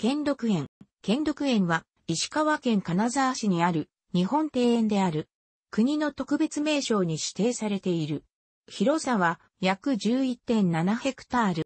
兼六園。兼六園は、石川県金沢市にある、日本庭園である。国の特別名称に指定されている。広さは、約11.7ヘクタール。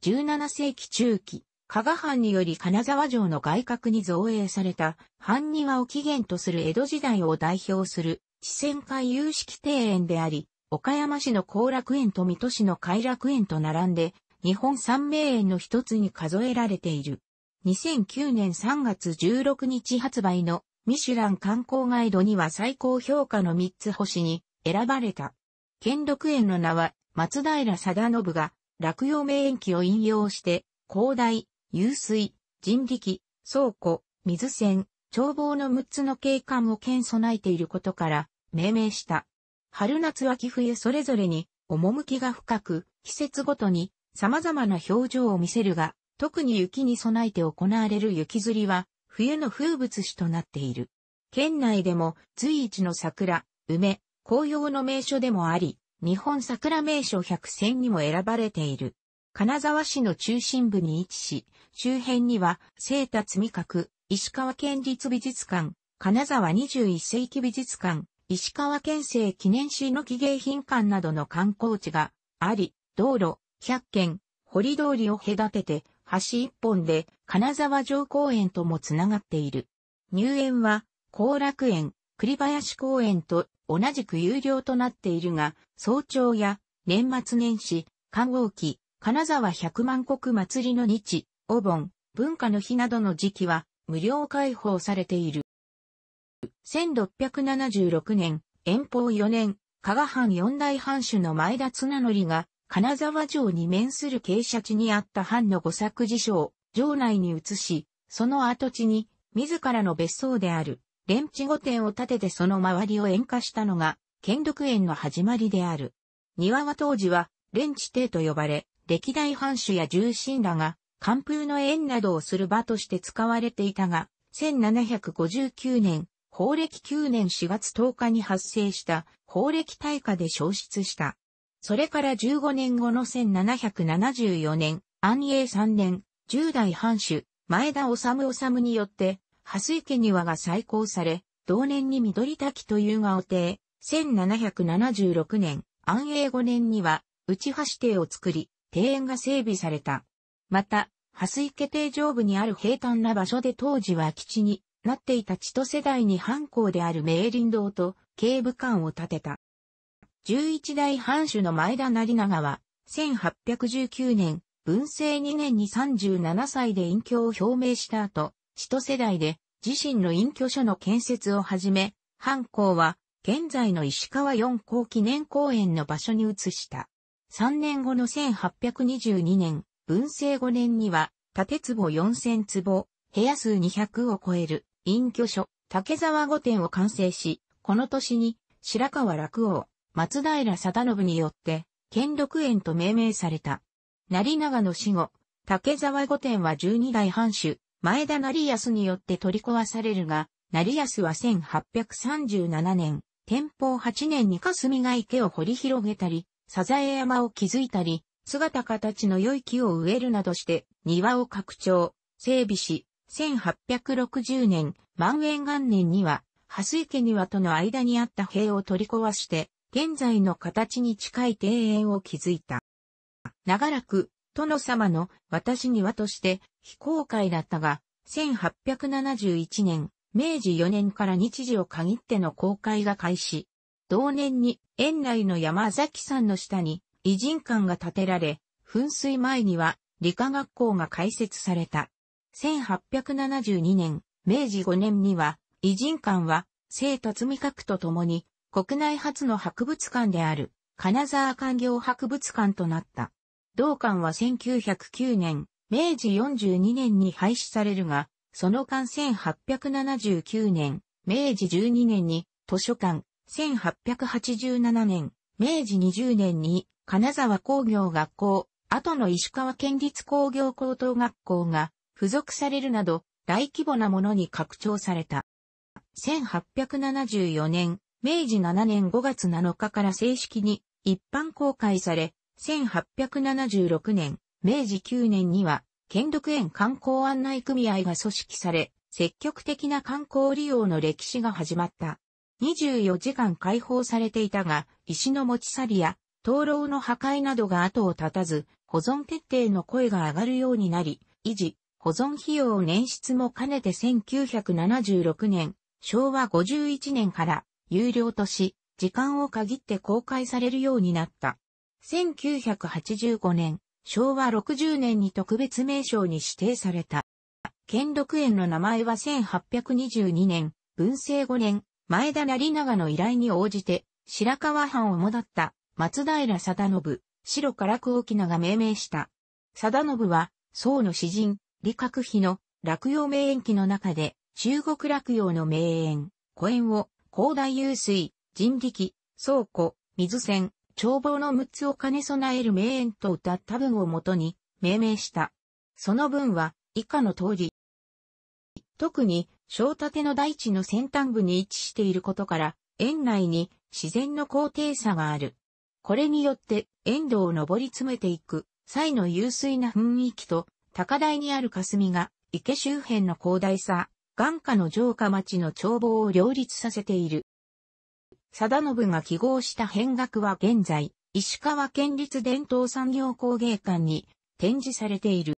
17世紀中期、加賀藩により金沢城の外郭に造営された、藩庭を起源とする江戸時代を代表する、地仙海有識庭園であり、岡山市の後楽園と水戸市の快楽園と並んで、日本三名園の一つに数えられている。2009年3月16日発売のミシュラン観光ガイドには最高評価の3つ星に選ばれた。兼六園の名は松平定信が落葉名園記を引用して、広大、湧水、人力、倉庫、水線、眺望の6つの景観を兼備えていることから命名した。春夏秋冬それぞれに趣が深く、季節ごとに様々な表情を見せるが、特に雪に備えて行われる雪釣りは、冬の風物詩となっている。県内でも随一の桜、梅、紅葉の名所でもあり、日本桜名所百選にも選ばれている。金沢市の中心部に位置し、周辺には、聖達味覚、石川県立美術館、金沢21世紀美術館、石川県政記念史の記芸品館などの観光地があり、道路、百軒、堀通りを隔てて橋一本で金沢城公園ともつながっている。入園は、後楽園、栗林公園と同じく有料となっているが、早朝や年末年始、観光期、金沢百万国祭りの日、お盆、文化の日などの時期は無料開放されている。1676年、遠方4年、加賀藩四大藩主の前田綱則が金沢城に面する傾斜地にあった藩の御作事を城内に移し、その跡地に、自らの別荘である、連地御殿を建ててその周りを円化したのが、剣独園の始まりである。庭は当時は、連地邸と呼ばれ、歴代藩主や重臣らが、寒風の縁などをする場として使われていたが、1759年、法暦9年4月10日に発生した法暦大火で消失した。それから15年後の1774年、安永3年、10代藩主、前田治治によって、蓮池庭が再興され、同年に緑滝というがを邸、1776年、安永5年には、内橋邸を作り、庭園が整備された。また、蓮池邸上部にある平坦な場所で当時は基地になっていた千歳台に藩校である明林堂と警部館を建てた。11代藩主の前田成長は、1819年、文政2年に37歳で隠居を表明した後、千都世代で自身の隠居所の建設を始め、藩校は現在の石川四校記念公園の場所に移した。3年後の1822年、文政5年には、建坪4000坪、部屋数200を超える、隠居所、竹沢御殿を完成し、この年に、白川落王、松平定信によって、兼六園と命名された。成長の死後、竹沢御殿は十二代藩主、前田成康によって取り壊されるが、成康は1837年、天保8年に霞が池を掘り広げたり、サザエ山を築いたり、姿形の良い木を植えるなどして、庭を拡張、整備し、1860年、万円元年には、蓮池庭との間にあった塀を取り壊して、現在の形に近い庭園を築いた。長らく、殿様の私にはとして非公開だったが、1871年、明治4年から日時を限っての公開が開始。同年に園内の山崎山の下に偉人館が建てられ、噴水前には理科学校が開設された。1872年、明治5年には、偉人館は、生辰味覚とともに、国内初の博物館である、金沢官業博物館となった。同館は1909年、明治42年に廃止されるが、その間1879年、明治12年に図書館、1887年、明治20年に金沢工業学校、後の石川県立工業高等学校が付属されるなど大規模なものに拡張された。1874年、明治7年5月7日から正式に一般公開され、1876年、明治9年には、兼六園観光案内組合が組織され、積極的な観光利用の歴史が始まった。24時間開放されていたが、石の持ち去りや、灯籠の破壊などが後を絶たず、保存徹底の声が上がるようになり、維持、保存費用捻出も兼ねて1976年、昭和51年から有料とし、時間を限って公開されるようになった。1985年、昭和60年に特別名称に指定された。兼六園の名前は1822年、文政5年、前田成長の依頼に応じて、白川藩をもだった松平貞信、白から久沖名が命名した。貞信は、宋の詩人、李格妃の落葉名園記の中で、中国落葉の名園、古園を広大湧水、人力、倉庫、水船、眺望の6つを兼ね備える名園と歌った文をもとに命名した。その文は以下の通り。特に、小立の大地の先端部に位置していることから、園内に自然の高低差がある。これによって、園道を登り詰めていく、際の湧水な雰囲気と、高台にある霞が、池周辺の広大さ、眼下の城下町の眺望を両立させている。貞信が記号した変額は現在、石川県立伝統産業工芸館に展示されている。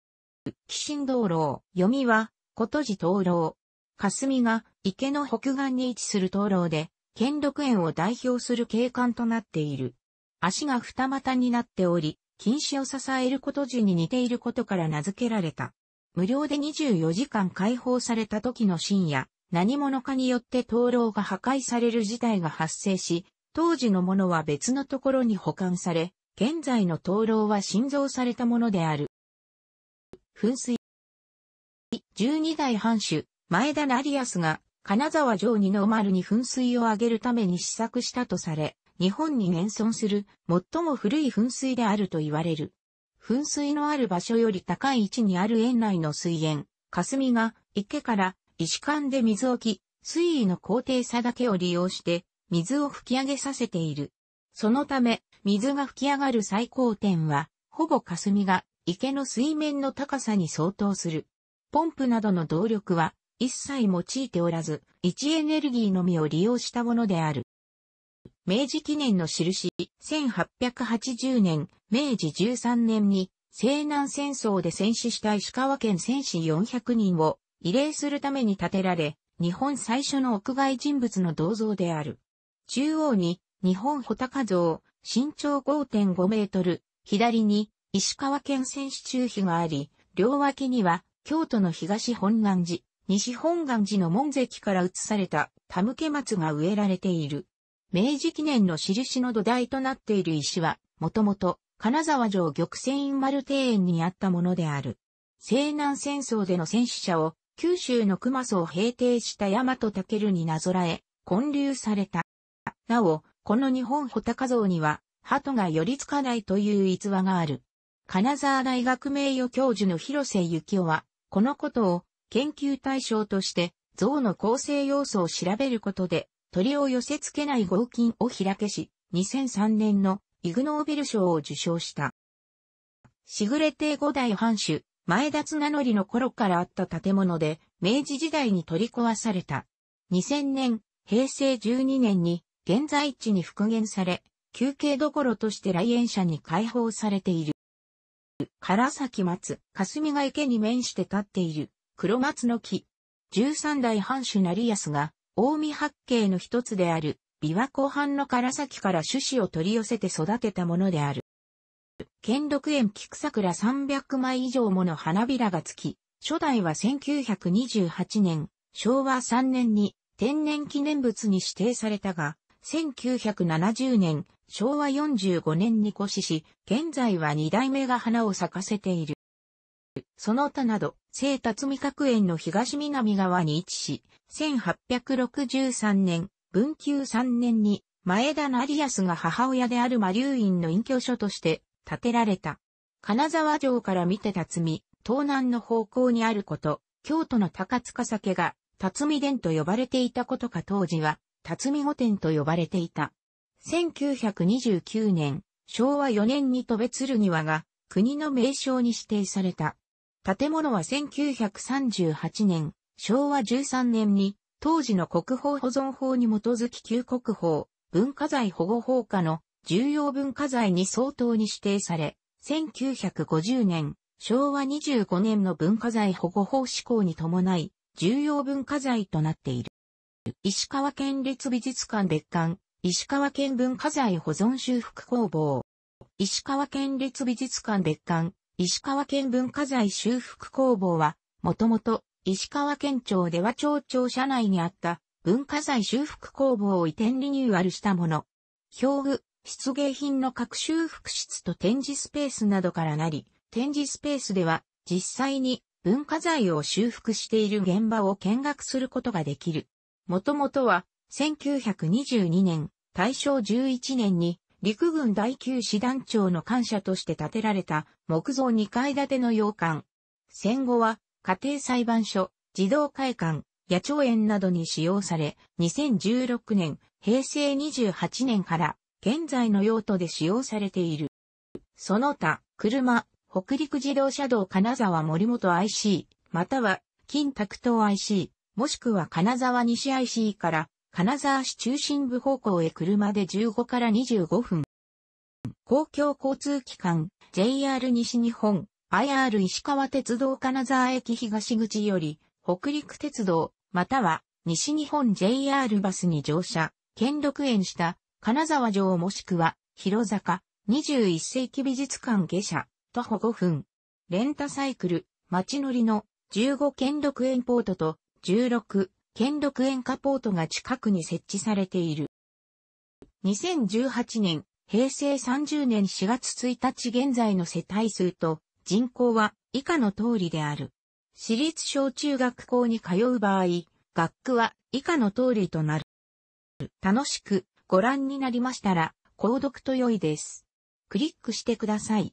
寄神道路、読みは、ことじ灯籠。霞が池の北岸に位置する灯籠で、兼六園を代表する景観となっている。足が二股になっており、禁止を支えること時に似ていることから名付けられた。無料で24時間解放された時の深夜、何者かによって灯籠が破壊される事態が発生し、当時のものは別のところに保管され、現在の灯籠は新造されたものである。噴水。12代藩主、前田成康が、金沢城二の丸に噴水をあげるために試作したとされ、日本に現存する最も古い噴水であると言われる。噴水のある場所より高い位置にある園内の水源、霞が池から石管で水をき、水位の高低差だけを利用して水を吹き上げさせている。そのため、水が吹き上がる最高点は、ほぼ霞が池の水面の高さに相当する。ポンプなどの動力は一切用いておらず、位置エネルギーのみを利用したものである。明治記念の印、1880年、明治13年に、西南戦争で戦死した石川県戦士400人を慰霊するために建てられ、日本最初の屋外人物の銅像である。中央に、日本穂高像、身長5.5メートル、左に、石川県戦士中碑があり、両脇には、京都の東本願寺、西本願寺の門跡から移された、田向松が植えられている。明治記念の印の土台となっている石は、もともと、金沢城玉泉院丸庭園にあったものである。西南戦争での戦死者を、九州の熊祖を平定した大和武になぞらえ、建立された。なお、この日本穂高像には、鳩が寄り付かないという逸話がある。金沢大学名誉教授の広瀬幸雄は、このことを研究対象として、像の構成要素を調べることで、鳥を寄せ付けない合金を開けし、2003年のイグノーベル賞を受賞した。ぐれて五代藩主、前田綱則の頃からあった建物で、明治時代に取り壊された。2000年、平成12年に、現在地に復元され、休憩どころとして来園者に開放されている。唐崎松、霞が池に面して立っている、黒松の木。13代藩主成安が、近江八景の一つである、琵琶湖畔の唐崎から種子を取り寄せて育てたものである。兼六園菊桜300枚以上もの花びらがつき、初代は1928年、昭和3年に天然記念物に指定されたが、1970年、昭和45年に越しし、現在は2代目が花を咲かせている。その他など、聖辰巳学園の東南側に位置し、1863年、文久3年に、前田成安が母親である魔竜院の隠居所として建てられた。金沢城から見て辰巳、東南の方向にあること、京都の高塚酒が辰巳殿と呼ばれていたことか当時は、辰巳御殿と呼ばれていた。1929年、昭和4年に戸べ鶴庭が国の名称に指定された。建物は1938年、昭和13年に、当時の国宝保存法に基づき旧国宝、文化財保護法下の重要文化財に相当に指定され、1950年、昭和25年の文化財保護法施行に伴い、重要文化財となっている。石川県立美術館別館、石川県文化財保存修復工房。石川県立美術館別館、石川県文化財修復工房は、もともと石川県庁では町庁舎内にあった文化財修復工房を移転リニューアルしたもの。表具、出芸品の各修復室と展示スペースなどからなり、展示スペースでは実際に文化財を修復している現場を見学することができる。もともとは1922年、大正11年に陸軍第9師団長の官舎として建てられた木造2階建ての洋館。戦後は、家庭裁判所、児童会館、野鳥園などに使用され、2016年、平成28年から、現在の用途で使用されている。その他、車、北陸自動車道金沢森本 IC、または、金沢東 IC、もしくは金沢西 IC から、金沢市中心部方向へ車で15から25分。公共交通機関、JR 西日本、IR 石川鉄道金沢駅東口より、北陸鉄道、または西日本 JR バスに乗車、兼六園した金沢城もしくは広坂、21世紀美術館下車、徒歩5分。レンタサイクル、街乗りの15兼六園ポートと16兼六園カポートが近くに設置されている。2018年平成30年4月1日現在の世帯数と人口は以下の通りである。私立小中学校に通う場合、学区は以下の通りとなる。楽しくご覧になりましたら、購読と良いです。クリックしてください。